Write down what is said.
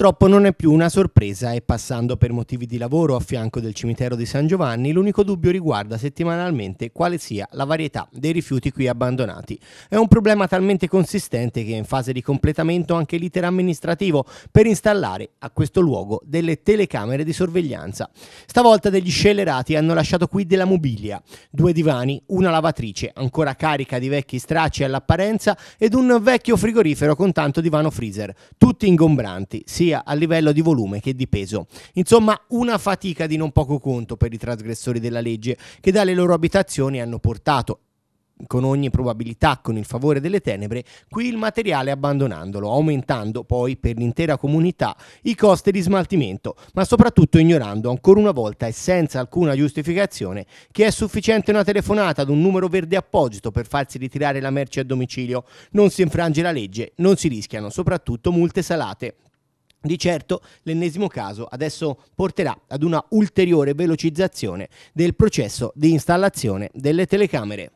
Purtroppo non è più una sorpresa e passando per motivi di lavoro a fianco del cimitero di San Giovanni, l'unico dubbio riguarda settimanalmente quale sia la varietà dei rifiuti qui abbandonati. È un problema talmente consistente che è in fase di completamento anche l'iter amministrativo per installare a questo luogo delle telecamere di sorveglianza. Stavolta degli scellerati hanno lasciato qui della mobilia, due divani, una lavatrice ancora carica di vecchi stracci all'apparenza ed un vecchio frigorifero con tanto divano freezer, tutti ingombranti, sì sia a livello di volume che di peso. Insomma, una fatica di non poco conto per i trasgressori della legge che dalle loro abitazioni hanno portato con ogni probabilità con il favore delle tenebre, qui il materiale abbandonandolo, aumentando poi per l'intera comunità i costi di smaltimento, ma soprattutto ignorando ancora una volta e senza alcuna giustificazione che è sufficiente una telefonata ad un numero verde apposito per farsi ritirare la merce a domicilio, non si infrange la legge, non si rischiano soprattutto multe salate. Di certo l'ennesimo caso adesso porterà ad una ulteriore velocizzazione del processo di installazione delle telecamere.